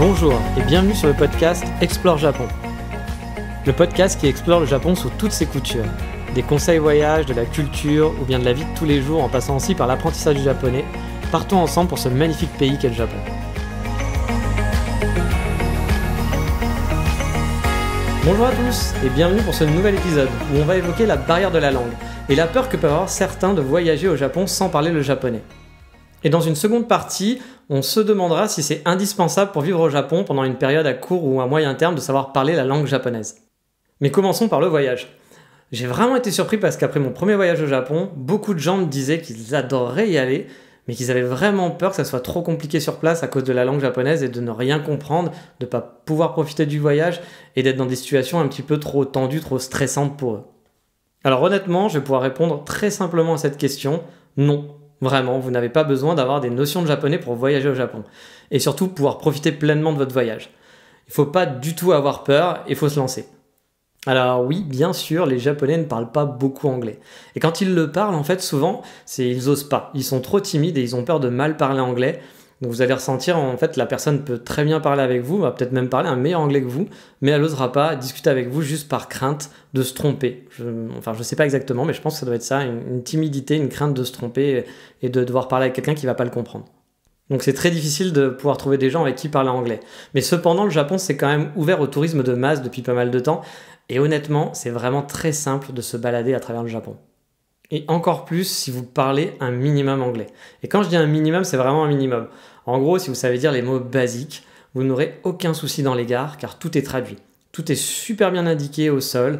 Bonjour et bienvenue sur le podcast Explore Japon. Le podcast qui explore le Japon sous toutes ses coutures. Des conseils voyage, de la culture ou bien de la vie de tous les jours en passant aussi par l'apprentissage du japonais. Partons ensemble pour ce magnifique pays qu'est le Japon. Bonjour à tous et bienvenue pour ce nouvel épisode où on va évoquer la barrière de la langue et la peur que peuvent avoir certains de voyager au Japon sans parler le japonais. Et dans une seconde partie, on se demandera si c'est indispensable pour vivre au Japon pendant une période à court ou à moyen terme de savoir parler la langue japonaise. Mais commençons par le voyage. J'ai vraiment été surpris parce qu'après mon premier voyage au Japon, beaucoup de gens me disaient qu'ils adoraient y aller, mais qu'ils avaient vraiment peur que ça soit trop compliqué sur place à cause de la langue japonaise et de ne rien comprendre, de ne pas pouvoir profiter du voyage et d'être dans des situations un petit peu trop tendues, trop stressantes pour eux. Alors honnêtement, je vais pouvoir répondre très simplement à cette question. Non, Vraiment, vous n'avez pas besoin d'avoir des notions de japonais pour voyager au Japon. Et surtout, pouvoir profiter pleinement de votre voyage. Il ne faut pas du tout avoir peur, il faut se lancer. Alors oui, bien sûr, les Japonais ne parlent pas beaucoup anglais. Et quand ils le parlent, en fait, souvent, c'est ils osent pas. Ils sont trop timides et ils ont peur de mal parler anglais. Donc vous allez ressentir, en fait, la personne peut très bien parler avec vous, va peut-être même parler un meilleur anglais que vous, mais elle n'osera pas discuter avec vous juste par crainte de se tromper. enfin, je ne sais pas exactement, mais je pense que ça doit être ça, une, timidité, une crainte de se tromper et de devoir parler avec quelqu'un qui ne va pas le comprendre. Donc c'est très difficile de pouvoir trouver des gens avec qui parler anglais. Mais cependant, le Japon s'est quand même ouvert au tourisme de masse depuis pas mal de temps, et honnêtement, c'est vraiment très simple de se balader à travers le Japon. Et encore plus si vous parlez un minimum anglais. Et quand je dis un minimum, c'est vraiment un minimum. En gros, si vous savez dire les mots basiques, vous n'aurez aucun souci dans les gares car tout est traduit. Tout est super bien indiqué au sol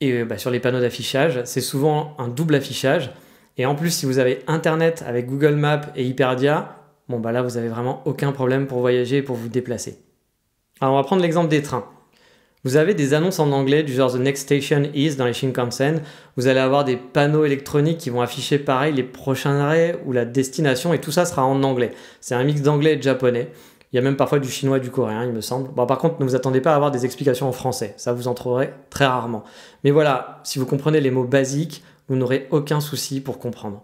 et euh, bah, sur les panneaux d'affichage. C'est souvent un double affichage. Et en plus, si vous avez Internet avec Google Maps et Hyperdia, bon bah là, vous avez vraiment aucun problème pour voyager et pour vous déplacer. Alors, on va prendre l'exemple des trains. Vous avez des annonces en anglais du genre The Next Station Is dans les Shinkansen. Vous allez avoir des panneaux électroniques qui vont afficher pareil les prochains arrêts ou la destination et tout ça sera en anglais. C'est un mix d'anglais et de japonais. Il y a même parfois du chinois et du coréen, il me semble. Bon, par contre, ne vous attendez pas à avoir des explications en français. Ça, vous en trouverez très rarement. Mais voilà, si vous comprenez les mots basiques, vous n'aurez aucun souci pour comprendre.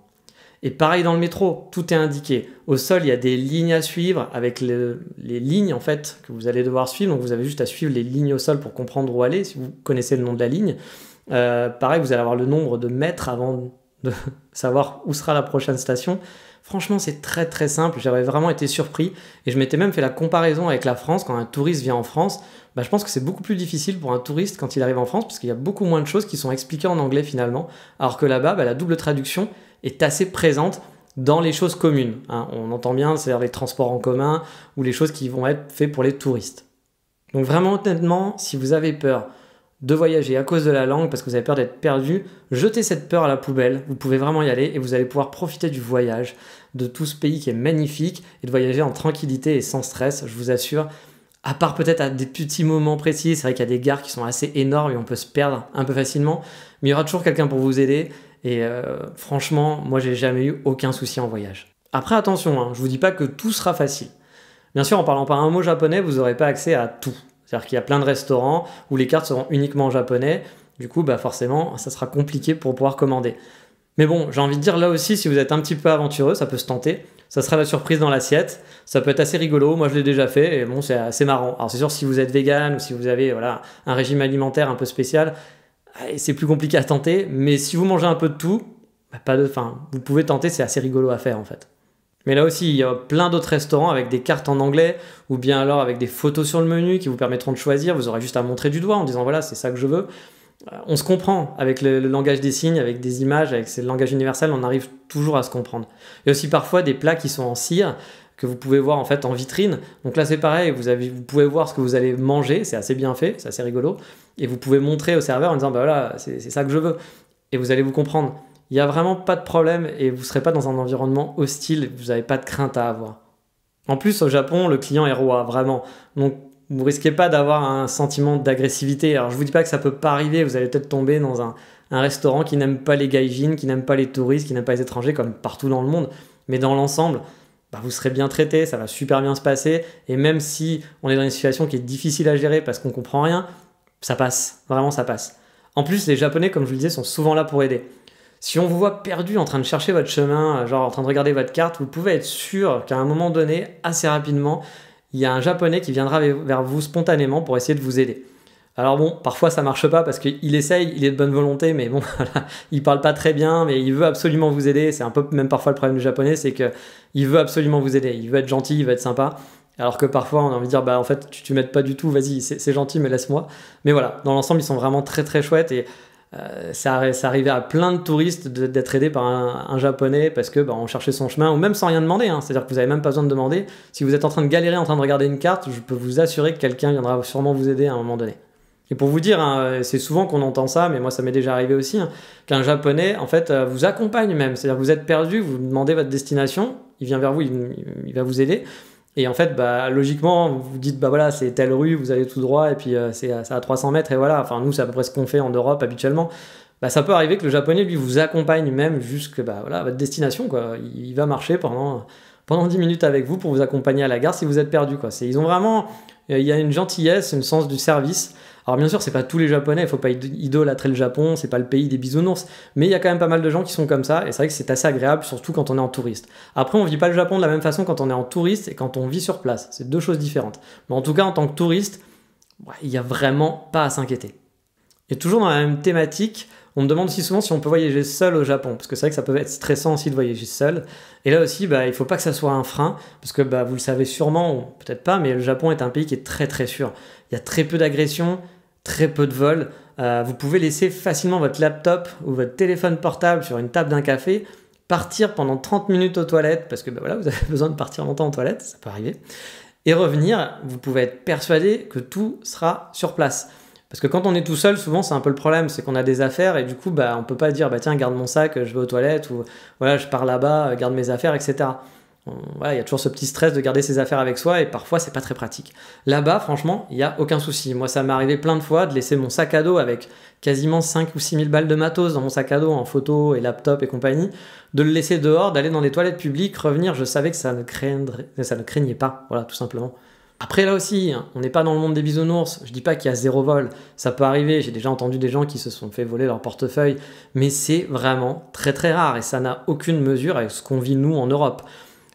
Et pareil dans le métro, tout est indiqué. Au sol, il y a des lignes à suivre avec les lignes en fait que vous allez devoir suivre. Donc vous avez juste à suivre les lignes au sol pour comprendre où aller si vous connaissez le nom de la ligne. Euh, pareil, vous allez avoir le nombre de mètres avant de savoir où sera la prochaine station. Franchement, c'est très très simple. J'avais vraiment été surpris et je m'étais même fait la comparaison avec la France. Quand un touriste vient en France, bah, je pense que c'est beaucoup plus difficile pour un touriste quand il arrive en France parce qu'il y a beaucoup moins de choses qui sont expliquées en anglais finalement. Alors que là-bas, bah, la double traduction, est assez présente dans les choses communes. Hein. On entend bien, c'est-à-dire les transports en commun ou les choses qui vont être faites pour les touristes. Donc vraiment honnêtement, si vous avez peur de voyager à cause de la langue, parce que vous avez peur d'être perdu, jetez cette peur à la poubelle, vous pouvez vraiment y aller et vous allez pouvoir profiter du voyage, de tout ce pays qui est magnifique, et de voyager en tranquillité et sans stress, je vous assure, à part peut-être à des petits moments précis, c'est vrai qu'il y a des gares qui sont assez énormes et on peut se perdre un peu facilement, mais il y aura toujours quelqu'un pour vous aider et euh, franchement, moi j'ai jamais eu aucun souci en voyage. Après attention, hein, je vous dis pas que tout sera facile. Bien sûr, en parlant par un mot japonais, vous n'aurez pas accès à tout. C'est-à-dire qu'il y a plein de restaurants où les cartes seront uniquement en japonais. Du coup, bah forcément, ça sera compliqué pour pouvoir commander. Mais bon, j'ai envie de dire là aussi, si vous êtes un petit peu aventureux, ça peut se tenter. Ça sera la surprise dans l'assiette. Ça peut être assez rigolo. Moi, je l'ai déjà fait et bon, c'est assez marrant. Alors, c'est sûr, si vous êtes vegan ou si vous avez voilà, un régime alimentaire un peu spécial, ah, c'est plus compliqué à tenter, mais si vous mangez un peu de tout, bah, pas de, vous pouvez tenter, c'est assez rigolo à faire en fait. Mais là aussi, il y a plein d'autres restaurants avec des cartes en anglais ou bien alors avec des photos sur le menu qui vous permettront de choisir. Vous aurez juste à montrer du doigt en disant voilà, c'est ça que je veux. Euh, on se comprend avec le, langage des signes, avec des images, avec le langage universel, on arrive toujours à se comprendre. Il y a aussi parfois des plats qui sont en cire que vous pouvez voir en fait en vitrine. Donc là c'est pareil, vous, vous pouvez voir ce que vous allez manger, c'est assez bien fait, c'est assez rigolo, et vous pouvez montrer au serveur en disant bah voilà c'est ça que je veux, et vous allez vous comprendre. Il n'y a vraiment pas de problème et vous ne serez pas dans un environnement hostile, vous n'avez pas de crainte à avoir. En plus au Japon le client est roi, vraiment. Donc vous risquez pas d'avoir un sentiment d'agressivité. Alors je vous dis pas que ça peut pas arriver, vous allez peut-être tomber dans un, un restaurant qui n'aime pas les gaijins, qui n'aime pas les touristes, qui n'aime pas les étrangers, comme partout dans le monde. Mais dans l'ensemble, bah, vous serez bien traité, ça va super bien se passer. Et même si on est dans une situation qui est difficile à gérer parce qu'on comprend rien, ça passe. Vraiment, ça passe. En plus, les Japonais, comme je vous le disais, sont souvent là pour aider. Si on vous voit perdu en train de chercher votre chemin, euh, genre en train de regarder votre carte, vous pouvez être sûr qu'à un moment donné, assez rapidement, il y a un Japonais qui viendra vers vous spontanément pour essayer de vous aider. Alors bon, parfois ça marche pas parce qu'il essaye, il est de bonne volonté, mais bon, il parle pas très bien, mais il veut absolument vous aider. C'est un peu même parfois le problème du japonais, c'est que il veut absolument vous aider. Il veut être gentil, il veut être sympa. Alors que parfois on a envie de dire, bah en fait, tu, tu m'aides pas du tout, vas-y, c'est gentil, mais laisse-moi. Mais voilà, dans l'ensemble, ils sont vraiment très très chouettes et euh, ça, ça, arrivait à plein de touristes d'être aidés par un, japonais parce que bah, on cherchait son chemin ou même sans rien demander. Hein. C'est-à-dire que vous avez même pas besoin de demander. Si vous êtes en train de galérer, en train de regarder une carte, je peux vous assurer que quelqu'un viendra sûrement vous aider à un moment donné. Et pour vous dire, hein, euh, c'est souvent qu'on entend ça, mais moi ça m'est déjà arrivé aussi, hein, qu'un japonais en fait euh, vous accompagne même. C'est-à-dire vous êtes perdu, vous demandez votre destination, il vient vers vous, il, va vous aider. Et en fait, bah, logiquement, vous vous dites, bah voilà, c'est telle rue, vous allez tout droit, et puis euh, c'est à, 300 mètres, et voilà. Enfin, nous, c'est à peu près ce qu'on fait en Europe habituellement. Bah, ça peut arriver que le japonais, lui, vous accompagne même jusque bah, voilà, votre destination. Quoi. Il, va marcher pendant, pendant 10 minutes avec vous pour vous accompagner à la gare si vous êtes perdu. Quoi. Ils ont vraiment. Il y a une gentillesse, un sens du service. Alors bien sûr, c'est pas tous les Japonais, il faut pas idolâtrer le Japon, c'est pas le pays des bisounours, mais il y a quand même pas mal de gens qui sont comme ça, et c'est vrai que c'est assez agréable, surtout quand on est en touriste. Après, on vit pas le Japon de la même façon quand on est en touriste et quand on vit sur place, c'est deux choses différentes. Mais en tout cas, en tant que touriste, il n'y a vraiment pas à s'inquiéter. Et toujours dans la même thématique, on me demande aussi souvent si on peut voyager seul au Japon, parce que c'est vrai que ça peut être stressant aussi de voyager seul. Et là aussi, bah, il ne faut pas que ça soit un frein, parce que bah, vous le savez sûrement, ou peut-être pas, mais le Japon est un pays qui est très très sûr. Il y a très peu d'agressions, très peu de vols, euh, vous pouvez laisser facilement votre laptop ou votre téléphone portable sur une table d'un café, partir pendant 30 minutes aux toilettes, parce que ben voilà, vous avez besoin de partir longtemps aux toilettes, ça peut arriver, et revenir, vous pouvez être persuadé que tout sera sur place. Parce que quand on est tout seul, souvent c'est un peu le problème, c'est qu'on a des affaires et du coup bah, on peut pas dire bah tiens garde mon sac, je vais aux toilettes ou voilà je pars là-bas, euh, garde mes affaires, etc il y a toujours ce petit stress de garder ses affaires avec soi et parfois c'est pas très pratique. Là-bas, franchement, il n'y a aucun souci. Moi, ça m'est arrivé plein de fois de laisser mon sac à dos avec quasiment 5 ou 6 000 balles de matos dans mon sac à dos en photo et laptop et compagnie, de le laisser dehors, d'aller dans les toilettes publiques, revenir. Je savais que ça ne, ça ne craignait pas, voilà, tout simplement. Après là aussi, hein, on n'est pas dans le monde des bisounours, je dis pas qu'il y a zéro vol, ça peut arriver, j'ai déjà entendu des gens qui se sont fait voler leur portefeuille, mais c'est vraiment très très rare et ça n'a aucune mesure avec ce qu'on vit nous en Europe.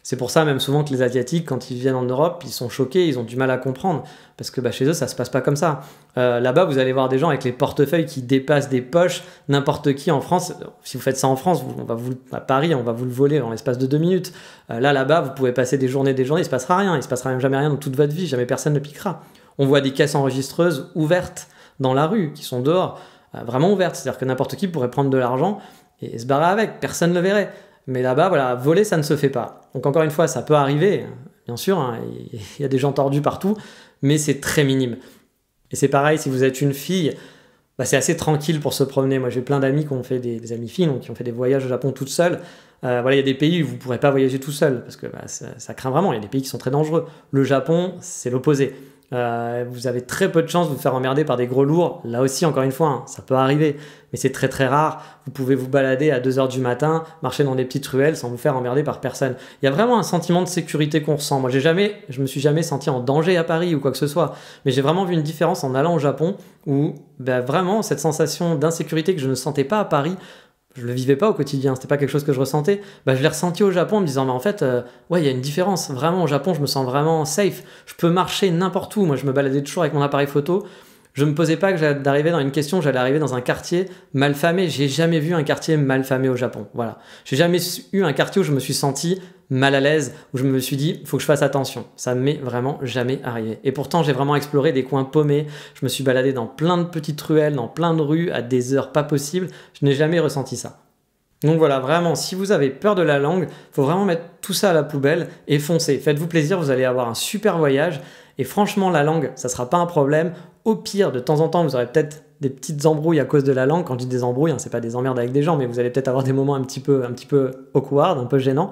C'est pour ça même souvent que les Asiatiques, quand ils viennent en Europe, ils sont choqués, ils ont du mal à comprendre, parce que bah, chez eux, ça se passe pas comme ça. Euh, là-bas, vous allez voir des gens avec les portefeuilles qui dépassent des poches. N'importe qui en France, si vous faites ça en France, on va vous, à Paris, on va vous le voler en l'espace de deux minutes. Euh, là, là-bas, vous pouvez passer des journées, des journées, il se passera rien, il se passera même jamais rien dans toute votre vie, jamais personne ne piquera. On voit des caisses enregistreuses ouvertes dans la rue, qui sont dehors, euh, vraiment ouvertes. C'est-à-dire que n'importe qui pourrait prendre de l'argent et se barrer avec. Personne ne le verrait. Mais là-bas, voilà, voler, ça ne se fait pas. Donc encore une fois, ça peut arriver, bien sûr, hein, il y a des gens tordus partout, mais c'est très minime. Et c'est pareil, si vous êtes une fille, bah, c'est assez tranquille pour se promener. Moi, j'ai plein d'amis qui ont fait des, amis filles, donc qui ont fait des voyages au Japon toutes seules. Euh, voilà, il y a des pays où vous ne pourrez pas voyager tout seul parce que bah, ça, ça, craint vraiment. Il y a des pays qui sont très dangereux. Le Japon, c'est l'opposé. Euh, vous avez très peu de chances de vous faire emmerder par des gros lourds. Là aussi, encore une fois, hein, ça peut arriver, mais c'est très très rare. Vous pouvez vous balader à 2h du matin, marcher dans des petites ruelles sans vous faire emmerder par personne. Il y a vraiment un sentiment de sécurité qu'on ressent. Moi, j'ai jamais, je me suis jamais senti en danger à Paris ou quoi que ce soit, mais j'ai vraiment vu une différence en allant au Japon où bah, vraiment cette sensation d'insécurité que je ne sentais pas à Paris je le vivais pas au quotidien, c'était pas quelque chose que je ressentais. Bah, je l'ai ressenti au Japon en me disant, mais en fait, euh, ouais, il y a une différence. Vraiment, au Japon, je me sens vraiment safe. Je peux marcher n'importe où. Moi, je me baladais toujours avec mon appareil photo. Je me posais pas que arriver dans une question, j'allais arriver dans un quartier mal malfamé. J'ai jamais vu un quartier mal famé au Japon. Voilà. J'ai jamais eu un quartier où je me suis senti mal à l'aise, où je me suis dit, faut que je fasse attention. Ça ne m'est vraiment jamais arrivé. Et pourtant, j'ai vraiment exploré des coins paumés. Je me suis baladé dans plein de petites ruelles, dans plein de rues, à des heures pas possibles. Je n'ai jamais ressenti ça. Donc voilà, vraiment, si vous avez peur de la langue, faut vraiment mettre tout ça à la poubelle et foncer. Faites-vous plaisir, vous allez avoir un super voyage. Et franchement, la langue, ça sera pas un problème. Au pire, de temps en temps, vous aurez peut-être des petites embrouilles à cause de la langue. Quand je dis des embrouilles, hein, ce n'est pas des emmerdes avec des gens, mais vous allez peut-être avoir des moments un petit peu, un petit peu awkward, un peu gênant.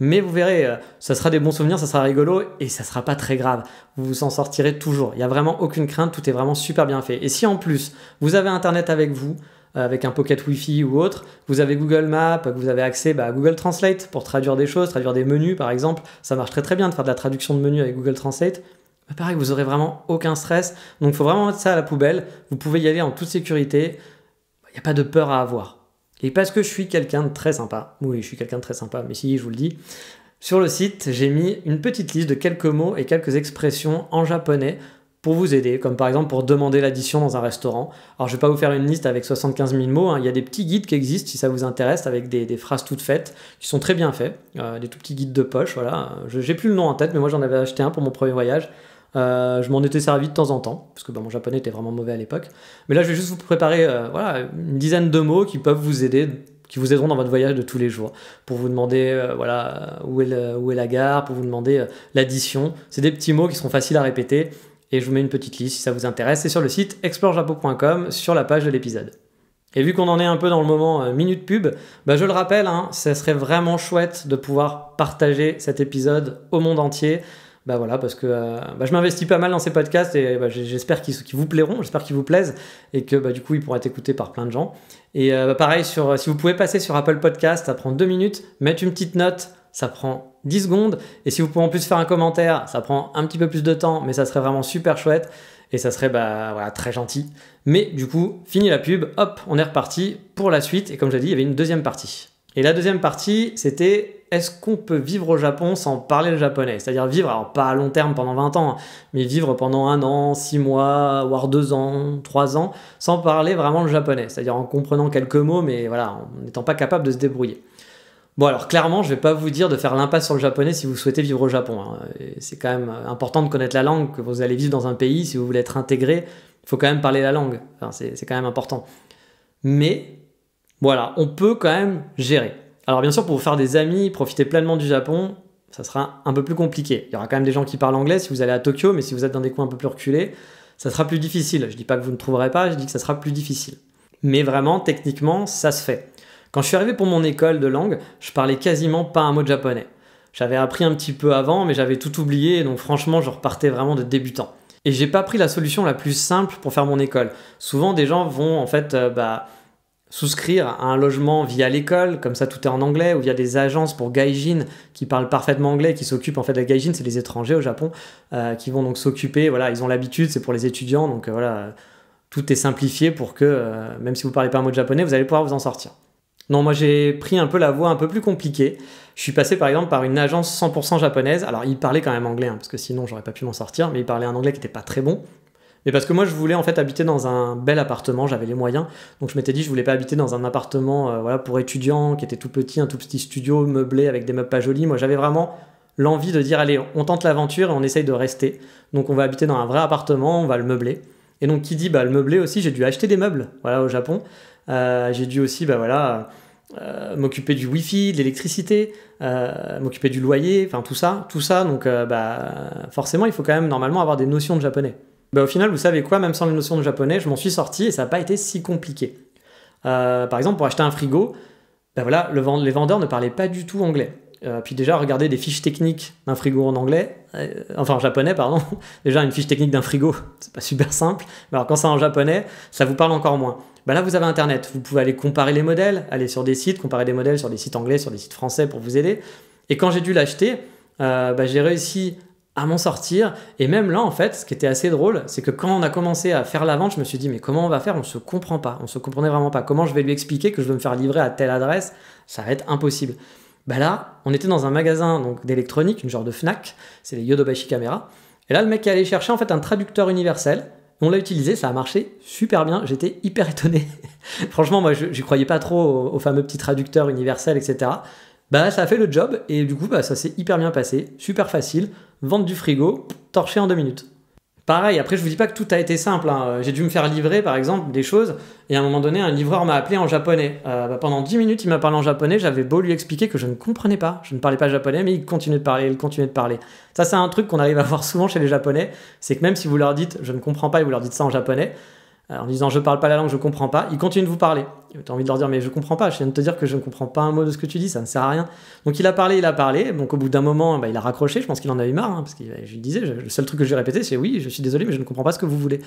Mais vous verrez, euh, ça sera des bons souvenirs, ça sera rigolo et ça sera pas très grave. Vous vous en sortirez toujours. Il n'y a vraiment aucune crainte, tout est vraiment super bien fait. Et si en plus vous avez internet avec vous, euh, avec un pocket wifi ou autre, vous avez Google Maps, vous avez accès bah, à Google Translate pour traduire des choses, traduire des menus par exemple, ça marche très très bien de faire de la traduction de menus avec Google Translate bah pareil, vous aurez vraiment aucun stress. Donc il faut vraiment mettre ça à la poubelle. Vous pouvez y aller en toute sécurité. Il n'y a pas de peur à avoir. Et parce que je suis quelqu'un de très sympa, oui, je suis quelqu'un de très sympa, mais si, je vous le dis, sur le site, j'ai mis une petite liste de quelques mots et quelques expressions en japonais pour vous aider, comme par exemple pour demander l'addition dans un restaurant. Alors je ne vais pas vous faire une liste avec 75 000 mots, hein. il y a des petits guides qui existent si ça vous intéresse, avec des, phrases toutes faites, qui sont très bien faites, euh, des tout petits guides de poche, voilà. Je n'ai plus le nom en tête, mais moi j'en avais acheté un pour mon premier voyage. Euh, je m'en étais servi de temps en temps, parce que bah, mon japonais était vraiment mauvais à l'époque. Mais là, je vais juste vous préparer euh, voilà, une dizaine de mots qui peuvent vous aider, qui vous aideront dans votre voyage de tous les jours, pour vous demander euh, voilà, où, est la gare, pour vous demander l'addition. C'est des petits mots qui seront faciles à répéter, et je vous mets une petite liste si ça vous intéresse. C'est sur le site explorejapo.com, sur la page de l'épisode. Et vu qu'on en est un peu dans le moment minute pub, bah, je le rappelle, hein, ça serait vraiment chouette de pouvoir partager cet épisode au monde entier bah voilà, parce que euh, bah je m'investis pas mal dans ces podcasts et bah, j'espère qu'ils vous plairont, j'espère qu'ils vous plaisent et que bah, du coup ils pourront être écoutés par plein de gens. Et euh, bah, pareil, sur, si vous pouvez passer sur Apple Podcast, ça prend deux minutes, mettre une petite note, ça prend 10 secondes. Et si vous pouvez en plus faire un commentaire, ça prend un petit peu plus de temps, mais ça serait vraiment super chouette et ça serait bah, voilà, très gentil. Mais du coup, fini la pub, hop, on est reparti pour la suite. Et comme j'ai dit, il y avait une deuxième partie. Et la deuxième partie, c'était est-ce qu'on peut vivre au Japon sans parler le japonais C'est-à-dire vivre, alors pas à long terme pendant 20 ans, mais vivre pendant un an, six mois, voire deux ans, trois ans, sans parler vraiment le japonais. C'est-à-dire en comprenant quelques mots, mais voilà, en n'étant pas capable de se débrouiller. Bon alors clairement, je vais pas vous dire de faire l'impasse sur le japonais si vous souhaitez vivre au Japon. Hein. C'est quand même important de connaître la langue que vous allez vivre dans un pays. Si vous voulez être intégré, il faut quand même parler la langue. Enfin, c'est quand même important. Mais voilà, on peut quand même gérer. Alors bien sûr, pour vous faire des amis, profiter pleinement du Japon, ça sera un peu plus compliqué. Il y aura quand même des gens qui parlent anglais si vous allez à Tokyo, mais si vous êtes dans des coins un peu plus reculés, ça sera plus difficile. Je dis pas que vous ne trouverez pas, je dis que ça sera plus difficile. Mais vraiment, techniquement, ça se fait. Quand je suis arrivé pour mon école de langue, je parlais quasiment pas un mot de japonais. J'avais appris un petit peu avant, mais j'avais tout oublié, donc franchement, je repartais vraiment de débutant. Et j'ai pas pris la solution la plus simple pour faire mon école. Souvent, des gens vont en fait euh, bah, souscrire à un logement via l'école, comme ça tout est en anglais, ou via des agences pour gaijin qui parlent parfaitement anglais, qui s'occupent en fait de gaijin, c'est les étrangers au Japon, euh, qui vont donc s'occuper, voilà, ils ont l'habitude, c'est pour les étudiants, donc euh, voilà, tout est simplifié pour que, euh, même si vous parlez pas un mot de japonais, vous allez pouvoir vous en sortir. Non, moi j'ai pris un peu la voie un peu plus compliquée. Je suis passé par exemple par une agence 100% japonaise. Alors il parlait quand même anglais, hein, parce que sinon j'aurais pas pu m'en sortir, mais il parlait un anglais qui n'était pas très bon. Mais parce que moi, je voulais en fait habiter dans un bel appartement, j'avais les moyens. Donc je m'étais dit, je voulais pas habiter dans un appartement euh, voilà, pour étudiants, qui était tout petit, un tout petit studio meublé avec des meubles pas jolis. Moi, j'avais vraiment l'envie de dire, allez, on tente l'aventure et on essaye de rester. Donc on va habiter dans un vrai appartement, on va le meubler. Et donc qui dit, bah, le meubler aussi, j'ai dû acheter des meubles voilà, au Japon. Euh, j'ai dû aussi, bah voilà. Euh, m'occuper du wifi, de l'électricité, m'occuper du loyer, enfin tout ça, tout ça, donc bah, forcément il faut quand même normalement avoir des notions de japonais bah, au final, vous savez quoi, même sans les notion de japonais, je m'en suis sorti et ça n'a pas été si compliqué. Euh, par exemple, pour acheter un frigo, ben voilà, le, les vendeurs ne parlaient pas du tout anglais. Euh, puis déjà, regarder des fiches techniques d'un frigo en anglais, euh, enfin en japonais, pardon, déjà une fiche technique d'un frigo, c'est pas super simple. Mais alors quand c'est en japonais, ça vous parle encore moins. bah là, vous avez Internet, vous pouvez aller comparer les modèles, aller sur des sites, comparer des modèles sur des sites anglais, sur des sites français pour vous aider. Et quand j'ai dû l'acheter, ben, j'ai réussi à m'en sortir. Et même là, en fait, ce qui était assez drôle, c'est que quand on a commencé à faire la vente, je me suis dit, mais comment on va faire On ne se comprend pas, on se comprenait vraiment pas. Comment je vais lui expliquer que je veux me faire livrer à telle adresse Ça va être impossible. Bah là, on était dans un magasin donc d'électronique, une genre de Fnac, c'est les Yodobashi Camera. Et là, le mec est allé chercher en fait un traducteur universel. On l'a utilisé, ça a marché super bien. J'étais hyper étonné. Franchement, moi, je, n'y croyais pas trop aux au fameux petit traducteur universel, etc bah ça a fait le job et du coup bah, ça s'est hyper bien passé, super facile, vente du frigo, torché en deux minutes. Pareil, après je vous dis pas que tout a été simple, hein. j'ai dû me faire livrer par exemple des choses et à un moment donné un livreur m'a appelé en japonais. Euh, bah, pendant dix minutes il m'a parlé en japonais, j'avais beau lui expliquer que je ne comprenais pas, je ne parlais pas japonais mais il continuait de parler, il continuait de parler. Ça c'est un truc qu'on arrive à voir souvent chez les japonais, c'est que même si vous leur dites je ne comprends pas et vous leur dites ça en japonais, euh, en disant je parle pas la langue, je comprends pas, il continuent de vous parler. Tu as envie de leur dire mais je comprends pas, je viens de te dire que je ne comprends pas un mot de ce que tu dis, ça ne sert à rien. Donc il a parlé, il a parlé, donc au bout d'un moment bah, il a raccroché, je pense qu'il en avait marre, hein, parce que je lui disais, le seul truc que j'ai répété c'est oui, je suis désolé mais je ne comprends pas ce que vous voulez.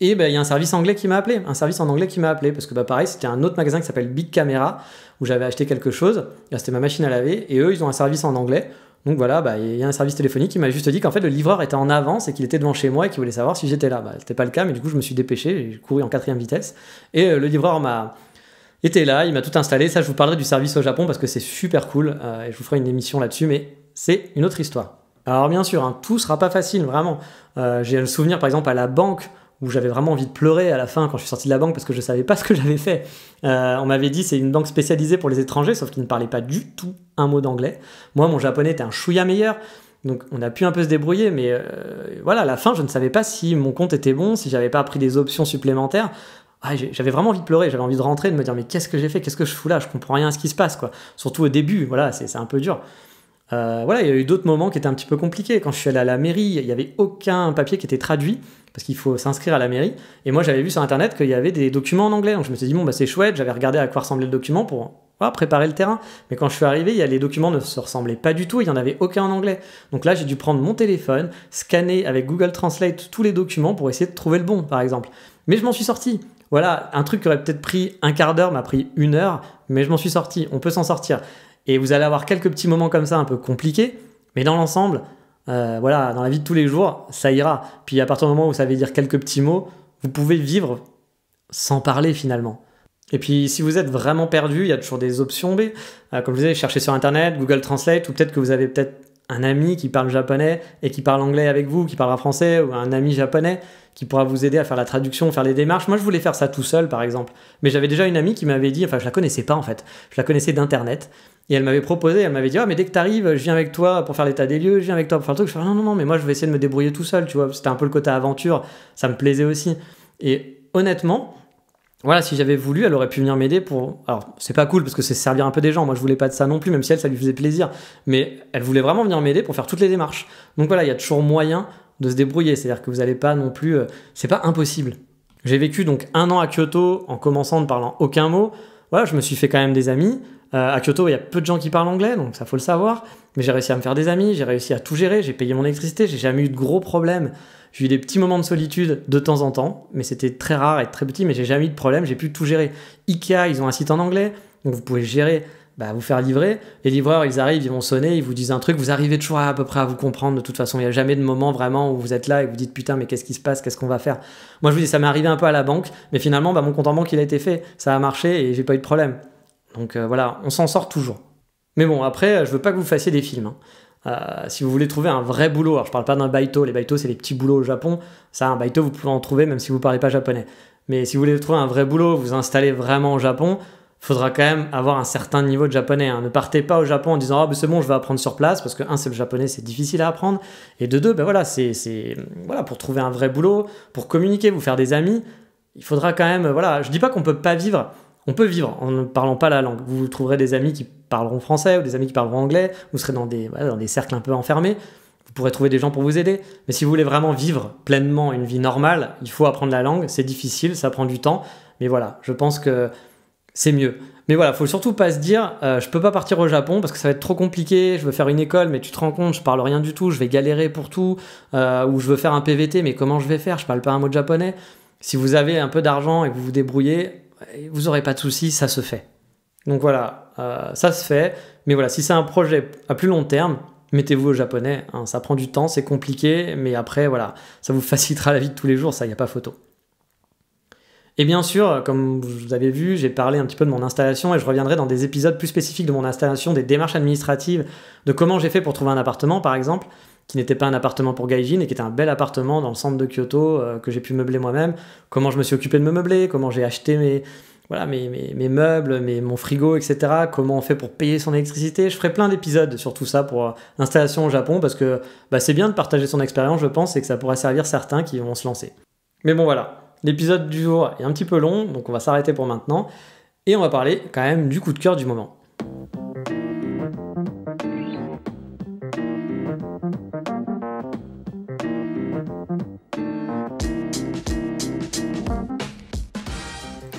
Et bah, il y a un service anglais qui m'a appelé, un service en anglais qui m'a appelé, parce que bah, pareil, c'était un autre magasin qui s'appelle Big Camera, où j'avais acheté quelque chose, c'était ma machine à laver, et eux ils ont un service en anglais, donc voilà, bah, il y a un service téléphonique qui m'a juste dit qu'en fait le livreur était en avance et qu'il était devant chez moi et qu'il voulait savoir si j'étais là. Bah, c'était pas le cas, mais du coup je me suis dépêché, j'ai couru en quatrième vitesse et euh, le livreur m'a été là, il m'a tout installé. Ça, je vous parlerai du service au Japon parce que c'est super cool euh, et je vous ferai une émission là-dessus, mais c'est une autre histoire. Alors bien sûr, tout hein, tout sera pas facile, vraiment. Euh, j'ai un souvenir par exemple à la banque où j'avais vraiment envie de pleurer à la fin quand je suis sorti de la banque parce que je ne savais pas ce que j'avais fait. Euh, on m'avait dit c'est une banque spécialisée pour les étrangers, sauf qu'ils ne parlaient pas du tout un mot d'anglais. Moi, mon japonais était un chouïa meilleur. Donc on a pu un peu se débrouiller, mais euh, voilà, à la fin, je ne savais pas si mon compte était bon, si j'avais pas pris des options supplémentaires. Ah, j'avais vraiment envie de pleurer, j'avais envie de rentrer, de me dire mais qu'est-ce que j'ai fait, qu'est-ce que je fous là, je comprends rien à ce qui se passe quoi. Surtout au début, voilà, c'est un peu dur. Euh, voilà, il y a eu d'autres moments qui étaient un petit peu compliqués. Quand je suis allé à la mairie, il n'y avait aucun papier qui était traduit parce qu'il faut s'inscrire à la mairie. Et moi, j'avais vu sur internet qu'il y avait des documents en anglais. Donc je me suis dit, bon, bah, c'est chouette, j'avais regardé à quoi ressemblait le document pour préparer le terrain. Mais quand je suis arrivé, il y a, les documents ne se ressemblaient pas du tout, il n'y en avait aucun en anglais. Donc là, j'ai dû prendre mon téléphone, scanner avec Google Translate tous les documents pour essayer de trouver le bon, par exemple. Mais je m'en suis sorti. Voilà, un truc qui aurait peut-être pris un quart d'heure m'a pris une heure, mais je m'en suis sorti. On peut s'en sortir. Et vous allez avoir quelques petits moments comme ça un peu compliqués, mais dans l'ensemble, euh, voilà, dans la vie de tous les jours, ça ira. Puis à partir du moment où vous savez dire quelques petits mots, vous pouvez vivre sans parler finalement. Et puis si vous êtes vraiment perdu, il y a toujours des options B. Euh, comme je vous disais, cherchez sur Internet, Google Translate, ou peut-être que vous avez peut-être un ami qui parle japonais et qui parle anglais avec vous, qui parlera français, ou un ami japonais qui pourra vous aider à faire la traduction, faire les démarches. Moi, je voulais faire ça tout seul, par exemple. Mais j'avais déjà une amie qui m'avait dit, enfin, je la connaissais pas en fait, je la connaissais d'Internet, et elle m'avait proposé, elle m'avait dit, ah, mais dès que t'arrives, je viens avec toi pour faire l'état des lieux, je viens avec toi pour faire le truc. Je fais, ah, non, non, non, mais moi, je vais essayer de me débrouiller tout seul, tu vois. C'était un peu le côté aventure, ça me plaisait aussi. Et honnêtement, voilà, si j'avais voulu, elle aurait pu venir m'aider pour. Alors, c'est pas cool parce que c'est servir un peu des gens. Moi, je voulais pas de ça non plus, même si elle, ça lui faisait plaisir. Mais elle voulait vraiment venir m'aider pour faire toutes les démarches. Donc voilà, il y a toujours moyen de se débrouiller. C'est-à-dire que vous n'allez pas non plus. Euh, c'est pas impossible. J'ai vécu donc un an à Kyoto en commençant ne parlant aucun mot. Voilà, je me suis fait quand même des amis. Euh, à Kyoto, il y a peu de gens qui parlent anglais, donc ça faut le savoir. Mais j'ai réussi à me faire des amis, j'ai réussi à tout gérer, j'ai payé mon électricité, j'ai jamais eu de gros problèmes. J'ai eu des petits moments de solitude de temps en temps, mais c'était très rare et très petit, mais j'ai jamais eu de problème, j'ai pu tout gérer. Ikea, ils ont un site en anglais, donc vous pouvez gérer, bah, vous faire livrer. Les livreurs, ils arrivent, ils vont sonner, ils vous disent un truc, vous arrivez toujours à, peu près à vous comprendre. De toute façon, il n'y a jamais de moment vraiment où vous êtes là et vous dites putain, mais qu'est-ce qui se passe, qu'est-ce qu'on va faire Moi, je vous dis, ça m'est arrivé un peu à la banque, mais finalement, bah, mon compte en banque, il a été fait, ça a marché et j'ai pas eu de problème. Donc euh, voilà, on s'en sort toujours. Mais bon, après, je veux pas que vous fassiez des films. Hein. Euh, si vous voulez trouver un vrai boulot, alors je parle pas d'un baito, les baito c'est les petits boulots au Japon, ça un baito vous pouvez en trouver même si vous parlez pas japonais. Mais si vous voulez trouver un vrai boulot, vous installer vraiment au Japon, faudra quand même avoir un certain niveau de japonais. Hein. Ne partez pas au Japon en disant ah ben c'est bon je vais apprendre sur place parce que un c'est le japonais c'est difficile à apprendre et de deux ben voilà c'est voilà pour trouver un vrai boulot, pour communiquer, vous faire des amis, il faudra quand même voilà je dis pas qu'on peut pas vivre on peut vivre en ne parlant pas la langue. Vous trouverez des amis qui parleront français ou des amis qui parleront anglais, vous serez dans des, des cercles un peu enfermés, vous pourrez trouver des gens pour vous aider. Mais si vous voulez vraiment vivre pleinement une vie normale, il faut apprendre la langue, c'est difficile, ça prend du temps, mais voilà, je pense que c'est mieux. Mais voilà, faut surtout pas se dire, euh, je peux pas partir au Japon parce que ça va être trop compliqué, je veux faire une école, mais tu te rends compte, je parle rien du tout, je vais galérer pour tout, euh, ou je veux faire un PVT, mais comment je vais faire, je parle pas un mot de japonais. Si vous avez un peu d'argent et que vous vous débrouillez, vous n'aurez pas de soucis, ça se fait. Donc voilà, euh, ça se fait. Mais voilà, si c'est un projet à plus long terme, mettez-vous au japonais. Hein. ça prend du temps, c'est compliqué, mais après, voilà, ça vous facilitera la vie de tous les jours, ça, il n'y a pas photo. Et bien sûr, comme vous avez vu, j'ai parlé un petit peu de mon installation et je reviendrai dans des épisodes plus spécifiques de mon installation, des démarches administratives, de comment j'ai fait pour trouver un appartement par exemple qui n'était pas un appartement pour Gaijin et qui était un bel appartement dans le centre de Kyoto euh, que j'ai pu meubler moi-même. Comment je me suis occupé de me meubler, comment j'ai acheté mes, voilà, mes, mes, meubles, mes, mon frigo, etc. Comment on fait pour payer son électricité. Je ferai plein d'épisodes sur tout ça pour euh, l'installation au Japon parce que bah, c'est bien de partager son expérience, je pense, et que ça pourrait servir certains qui vont se lancer. Mais bon, voilà. L'épisode du jour est un petit peu long, donc on va s'arrêter pour maintenant. Et on va parler quand même du coup de cœur du moment.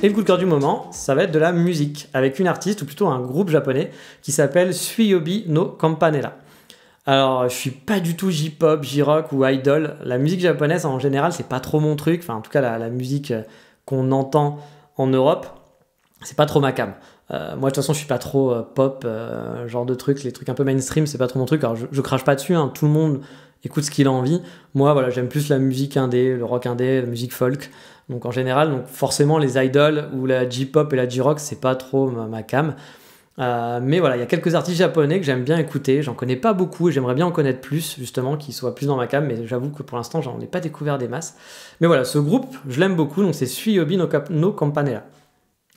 Et le coup de cœur du moment, ça va être de la musique, avec une artiste, ou plutôt un groupe japonais, qui s'appelle Suyobi no Campanella. Alors, je suis pas du tout J-pop, J-rock ou idol. La musique japonaise, en général, c'est pas trop mon truc. Enfin, en tout cas, la, musique euh, qu'on entend en Europe, c'est pas trop ma cam. Euh, moi, de toute façon, je suis pas trop euh, pop, genre de trucs, les trucs un peu mainstream, c'est pas trop mon truc. Alors, je, crache pas dessus, hein. tout le monde écoute ce qu'il a envie. Moi, voilà, j'aime plus la musique indé, le rock indé, la musique folk. Donc en général, donc forcément les idols ou la J-pop et la J-rock, c'est pas trop ma, cam. Euh, mais voilà, il y a quelques artistes japonais que j'aime bien écouter. J'en connais pas beaucoup et j'aimerais bien en connaître plus, justement, qui soient plus dans ma cam. Mais j'avoue que pour l'instant, j'en ai pas découvert des masses. Mais voilà, ce groupe, je l'aime beaucoup. Donc c'est Suyobi no, Campanella.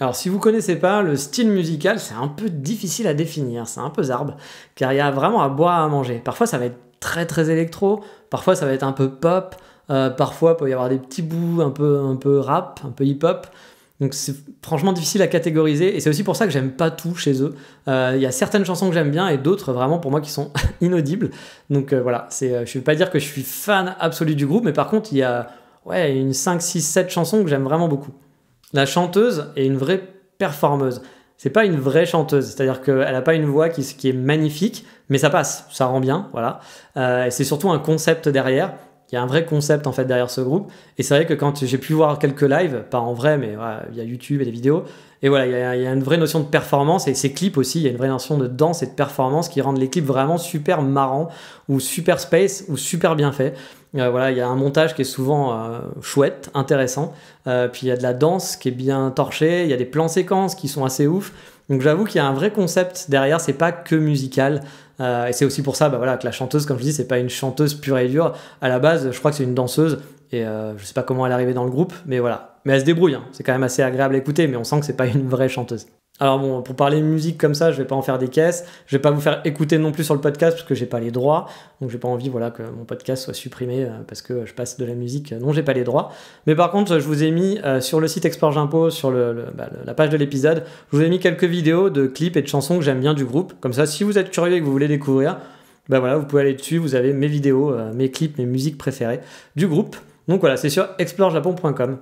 Alors si vous connaissez pas, le style musical, c'est un peu difficile à définir. C'est un peu zarbe, car il y a vraiment à boire à manger. Parfois, ça va être très très électro. Parfois, ça va être un peu pop. Euh, parfois, il peut y avoir des petits bouts un peu, un peu rap, un peu hip-hop. Donc c'est franchement difficile à catégoriser et c'est aussi pour ça que j'aime pas tout chez eux. Euh, il y a certaines chansons que j'aime bien et d'autres vraiment pour moi qui sont inaudibles. Donc euh, voilà, c'est, je ne vais pas dire que je suis fan absolu du groupe, mais par contre il y a ouais, une 5, 6, 7 chansons que j'aime vraiment beaucoup. La chanteuse est une vraie performeuse. C'est pas une vraie chanteuse, c'est-à-dire qu'elle n'a pas une voix qui, qui, est magnifique, mais ça passe, ça rend bien, voilà. c'est surtout un concept derrière il y a un vrai concept en fait derrière ce groupe. Et c'est vrai que quand j'ai pu voir quelques lives, pas en vrai, mais y via YouTube et des vidéos, et voilà, il y, a, une vraie notion de performance et ces clips aussi, il y a une vraie notion de danse et de performance qui rendent les clips vraiment super marrants ou super space ou super bien fait euh, voilà, il y a un montage qui est souvent euh, chouette, intéressant. Euh, puis il y a de la danse qui est bien torchée, il y a des plans séquences qui sont assez ouf. Donc j'avoue qu'il y a un vrai concept derrière, c'est pas que musical. Euh, et c'est aussi pour ça bah, voilà, que la chanteuse, comme je dis, c'est pas une chanteuse pure et dure. À la base, je crois que c'est une danseuse. Et euh, je sais pas comment elle est arrivée dans le groupe, mais voilà. Mais elle se débrouille, hein. c'est quand même assez agréable à écouter, mais on sent que c'est pas une vraie chanteuse. Alors bon, pour parler musique comme ça, je vais pas en faire des caisses. Je vais pas vous faire écouter non plus sur le podcast parce que j'ai pas les droits. Donc j'ai pas envie, voilà, que mon podcast soit supprimé euh, parce que je passe de la musique non, j'ai pas les droits. Mais par contre, je vous ai mis euh, sur le site Explore sur bah, la page de l'épisode, je vous ai mis quelques vidéos de clips et de chansons que j'aime bien du groupe. Comme ça, si vous êtes curieux et que vous voulez découvrir, bah voilà, vous pouvez aller dessus. Vous avez mes vidéos, euh, mes clips, mes musiques préférées du groupe. Donc voilà, c'est sur explorejapon.com.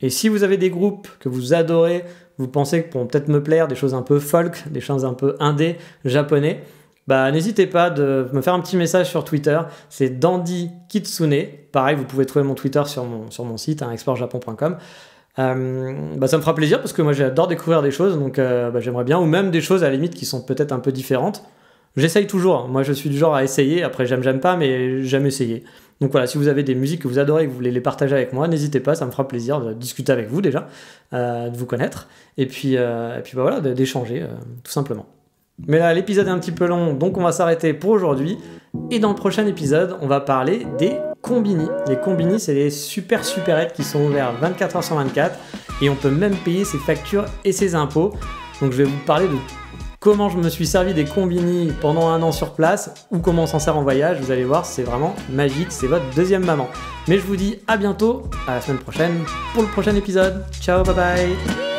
Et si vous avez des groupes que vous adorez, vous pensez que pourront peut-être me plaire, des choses un peu folk, des choses un peu indé, japonais, bah, n'hésitez pas de me faire un petit message sur Twitter. C'est Dandy Kitsune. Pareil, vous pouvez trouver mon Twitter sur mon, sur mon site, hein, exportjapon.com. Euh, bah, ça me fera plaisir parce que moi j'adore découvrir des choses, donc euh, bah, j'aimerais bien, ou même des choses à la limite qui sont peut-être un peu différentes. J'essaye toujours. Hein. Moi je suis du genre à essayer. Après, j'aime, j'aime pas, mais j'aime essayer. Donc voilà, si vous avez des musiques que vous adorez et que vous voulez les partager avec moi, n'hésitez pas, ça me fera plaisir de discuter avec vous déjà, euh, de vous connaître, et puis, euh, puis bah voilà, d'échanger euh, tout simplement. Mais là, l'épisode est un petit peu long, donc on va s'arrêter pour aujourd'hui. Et dans le prochain épisode, on va parler des combini. Les combini, c'est des super super superettes qui sont ouverts 24h sur 24, et on peut même payer ses factures et ses impôts. Donc je vais vous parler de comment je me suis servi des combini pendant un an sur place ou comment on s'en sert en voyage. Vous allez voir, c'est vraiment magique, c'est votre deuxième maman. Mais je vous dis à bientôt, à la semaine prochaine pour le prochain épisode. Ciao, bye bye